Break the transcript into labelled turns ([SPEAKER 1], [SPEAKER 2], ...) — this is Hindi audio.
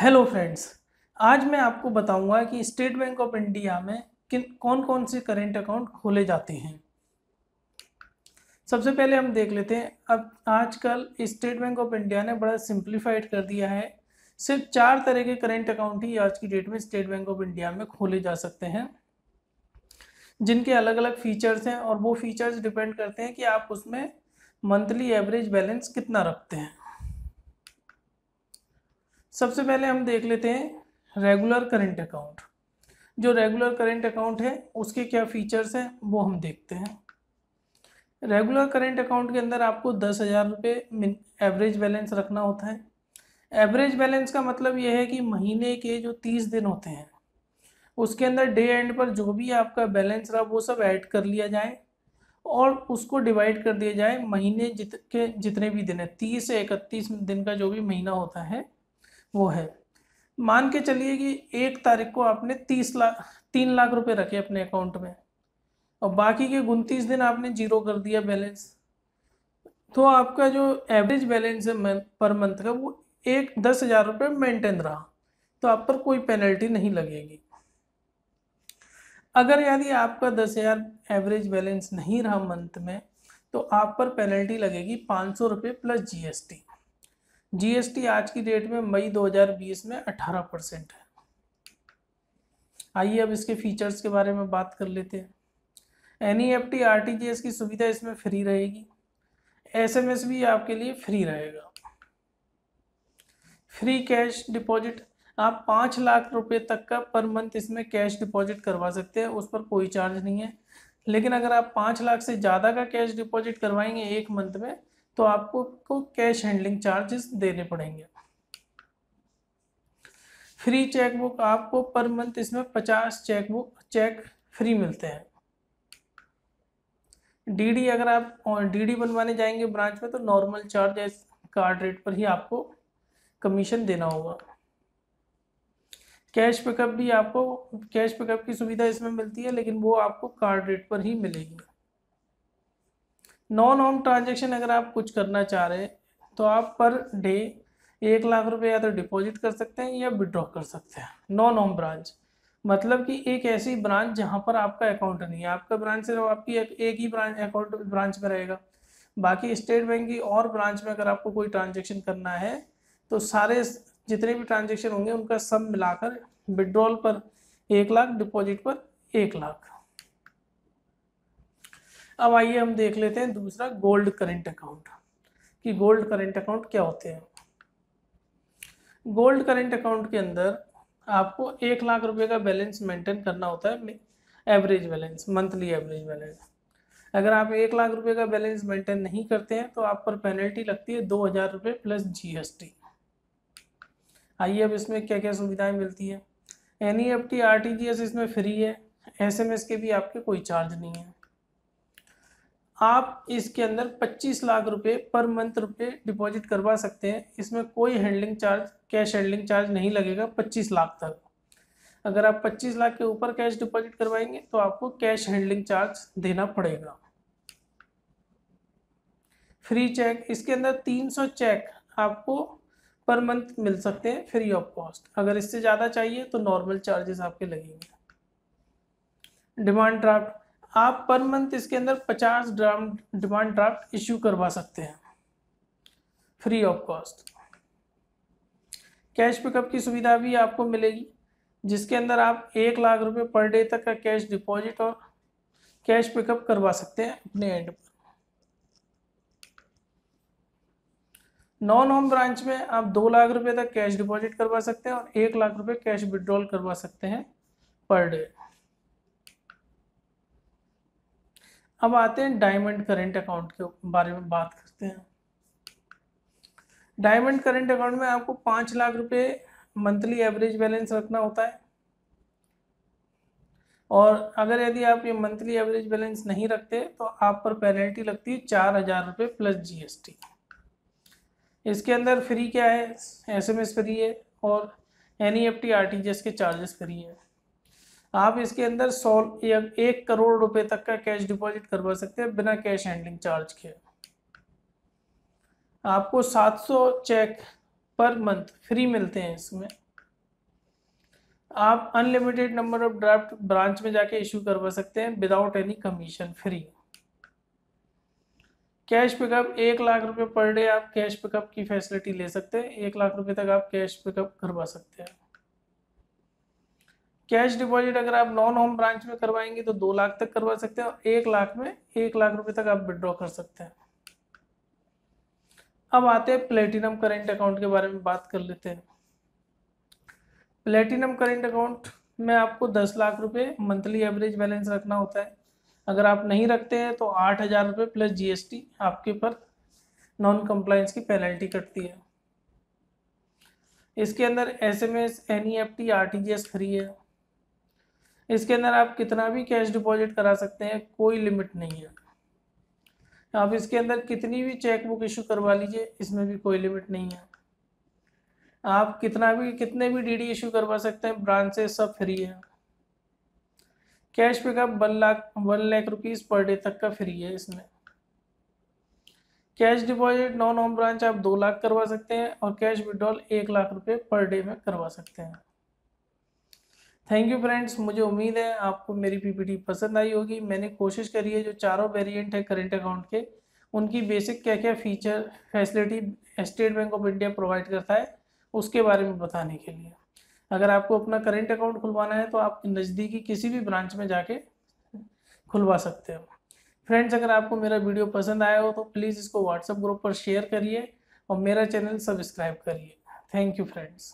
[SPEAKER 1] हेलो फ्रेंड्स आज मैं आपको बताऊंगा कि स्टेट बैंक ऑफ इंडिया में किन कौन कौन से करेंट अकाउंट खोले जाते हैं सबसे पहले हम देख लेते हैं अब आजकल स्टेट बैंक ऑफ इंडिया ने बड़ा सिंप्लीफाइड कर दिया है सिर्फ चार तरह के करेंट अकाउंट ही आज की डेट में स्टेट बैंक ऑफ इंडिया में खोले जा सकते हैं जिनके अलग अलग फ़ीचर्स हैं और वो फ़ीचर्स डिपेंड करते हैं कि आप उसमें मंथली एवरेज बैलेंस कितना रखते हैं सबसे पहले हम देख लेते हैं रेगुलर करेंट अकाउंट जो रेगुलर करेंट अकाउंट है उसके क्या फीचर्स हैं वो हम देखते हैं रेगुलर करेंट अकाउंट के अंदर आपको दस हज़ार रुपये एवरेज बैलेंस रखना होता है एवरेज बैलेंस का मतलब यह है कि महीने के जो तीस दिन होते हैं उसके अंदर डे एंड पर जो भी आपका बैलेंस रहा वो सब ऐड कर लिया जाए और उसको डिवाइड कर दिया जाए महीने जित के जितने भी दिन है तीस से इकतीस दिन का जो भी महीना होता है वो है मान के चलिए कि एक तारीख को आपने तीस लाख तीन लाख रुपए रखे अपने अकाउंट में और बाकी के उनतीस दिन आपने जीरो कर दिया बैलेंस तो आपका जो एवरेज बैलेंस है पर मंथ का वो एक दस हज़ार रुपये मेंटेन रहा तो आप पर कोई पेनल्टी नहीं लगेगी अगर यदि आपका दस हज़ार एवरेज बैलेंस नहीं रहा मंथ में तो आप पर पेनल्टी लगेगी पाँच सौ रुपये प्लस जीएसटी जीएसटी आज की डेट में मई 2020 में 18 परसेंट है आइए अब इसके फीचर्स के बारे में बात कर लेते हैं N E F T R T G S की सुविधा इसमें फ्री रहेगी एस एम एस भी आपके लिए फ्री रहेगा फ्री कैश डिपॉजिट आप पाँच लाख रुपए तक का पर मंथ इसमें कैश डिपॉजिट करवा सकते हैं उस पर कोई चार्ज नहीं है लेकिन अगर आप पाँच लाख से ज़्यादा का कैश डिपॉजिट करवाएंगे एक मंथ में तो आपको कैश हैंडलिंग चार्जेस देने पड़ेंगे फ्री चेकबुक आपको पर मंथ इसमें पचास चेकबुक चेक फ्री मिलते हैं डीडी अगर आप डीडी बनवाने जाएंगे ब्रांच में तो नॉर्मल चार्ज कार्ड रेट पर ही आपको कमीशन देना होगा कैश पिकअप भी आपको कैश पिकअप की सुविधा इसमें मिलती है लेकिन वो आपको कार्ड रेट पर ही मिलेगी नॉन होम ट्रांजेक्शन अगर आप कुछ करना चाह रहे हैं तो आप पर डे एक लाख रुपए या तो डिपॉजिट कर सकते हैं या विड्रॉ कर सकते हैं नॉन होम ब्रांच मतलब कि एक ऐसी ब्रांच जहां पर आपका अकाउंट नहीं है आपका ब्रांच सिर्फ आपकी एक, एक ही ब्रांच अकाउंट ब्रांच में रहेगा बाकी स्टेट बैंक की और ब्रांच में अगर आपको कोई ट्रांजेक्शन करना है तो सारे जितने भी ट्रांजेक्शन होंगे उनका सब मिलाकर विड्रॉल पर एक लाख डिपॉजिट पर एक लाख अब आइए हम देख लेते हैं दूसरा गोल्ड करेंट अकाउंट कि गोल्ड करेंट अकाउंट क्या होते हैं गोल्ड करेंट अकाउंट के अंदर आपको एक लाख रुपए का बैलेंस मेंटेन करना होता है average balance monthly average balance अगर आप एक लाख रुपए का बैलेंस मेंटेन नहीं करते हैं तो आप पर पेनल्टी लगती है दो हज़ार रुपये प्लस जीएसटी आइए अब इसमें क्या क्या सुविधाएं मिलती है N E F T R T G S इसमें फ्री है एस एम एस के भी आपके कोई चार्ज नहीं है आप इसके अंदर 25 लाख रुपए पर मंथ रुपए डिपॉजिट करवा सकते हैं इसमें कोई handling charge cash handling charge नहीं लगेगा 25 लाख तक अगर आप 25 लाख के ऊपर कैश डिपॉजिट करवाएंगे तो आपको कैश हैंडलिंग चार्ज देना पड़ेगा फ्री चेक इसके अंदर 300 चेक आपको पर मंथ मिल सकते हैं फ्री ऑफ कॉस्ट अगर इससे ज़्यादा चाहिए तो नॉर्मल चार्जेस आपके लगेंगे डिमांड ड्राफ्ट आप पर मंथ इसके अंदर 50 ड्राम डिमांड ड्राफ्ट इश्यू करवा सकते हैं free of cost cash pickup की सुविधा भी आपको मिलेगी जिसके अंदर आप एक लाख रुपए पर डे तक का कैश डिपॉजिट और कैश पिकअप करवा सकते हैं अपने एंड पर नॉन होम ब्रांच में आप दो लाख रुपए तक कैश डिपॉजिट करवा सकते हैं और एक लाख रुपए कैश विड्रॉल करवा सकते हैं पर डे अब आते हैं डायमंड करेंट अकाउंट के बारे में बात करते हैं डायमंड करेंट अकाउंट में आपको पाँच लाख रुपए मंथली एवरेज बैलेंस रखना होता है और अगर यदि आप ये मंथली एवरेज बैलेंस नहीं रखते तो आप पर पेनल्टी लगती है चार हज़ार रुपये प्लस जीएसटी इसके अंदर फ्री क्या है एसएमएस फ्री है और N E F T R T G S के चार्जेस फ्री है आप इसके अंदर सौ एक करोड़ रुपए तक का कैश डिपॉजिट करवा सकते हैं बिना कैश हैंडलिंग चार्ज के आपको 700 चेक पर मंथ फ्री मिलते हैं इसमें आप unlimited number of draft branch में जाके इशू करवा सकते हैं without any commission free cash pickup एक लाख रुपए पर डे आप कैश पिकअप की फैसिलिटी ले सकते हैं एक लाख रुपए तक आप कैश पिकअप करवा सकते हैं कैश डिपॉजिट अगर आप नॉन होम ब्रांच में करवाएंगे तो दो लाख तक करवा सकते हैं और एक लाख में एक लाख रुपए तक आप विड्रॉ कर सकते हैं अब आते हैं प्लेटिनम करेंट अकाउंट के बारे में बात कर लेते हैं प्लेटिनम करेंट अकाउंट में आपको दस लाख रुपए मंथली एवरेज बैलेंस रखना होता है अगर आप नहीं रखते हैं तो आठ हज़ार रुपये प्लस जीएसटी आपके पर नॉन कंप्लायंस की पेनल्टी कटती है इसके अंदर S M S N E F T R T G S free है इसके अंदर आप कितना भी कैश डिपॉजिट करा सकते हैं कोई लिमिट नहीं है आप इसके अंदर कितनी भी चेक बुक इशू करवा लीजिए इसमें भी कोई लिमिट नहीं है आप कितना भी कितने भी डीडी इशू करवा सकते हैं ब्रांचेस सब फ्री है cash pickup one lakh one lakh rupees per day तक का फ्री है इसमें cash deposit non home branch आप दो लाख करवा सकते हैं और कैश विड्रॉल एक लाख रुपए पर डे में करवा सकते हैं थैंक यू फ्रेंड्स मुझे उम्मीद है आपको मेरी पीपीटी पसंद आई होगी मैंने कोशिश करी है जो चारों वेरिएंट है करंट अकाउंट के उनकी बेसिक क्या क्या feature facility State Bank of India provide करता है उसके बारे में बताने के लिए अगर आपको अपना करंट अकाउंट खुलवाना है तो आप नज़दीकी किसी भी ब्रांच में जाके खुलवा सकते हो फ्रेंड्स अगर आपको मेरा वीडियो पसंद आया हो तो प्लीज़ इसको व्हाट्सएप ग्रुप पर शेयर करिए और मेरा चैनल सब्सक्राइब करिए थैंक यू फ्रेंड्स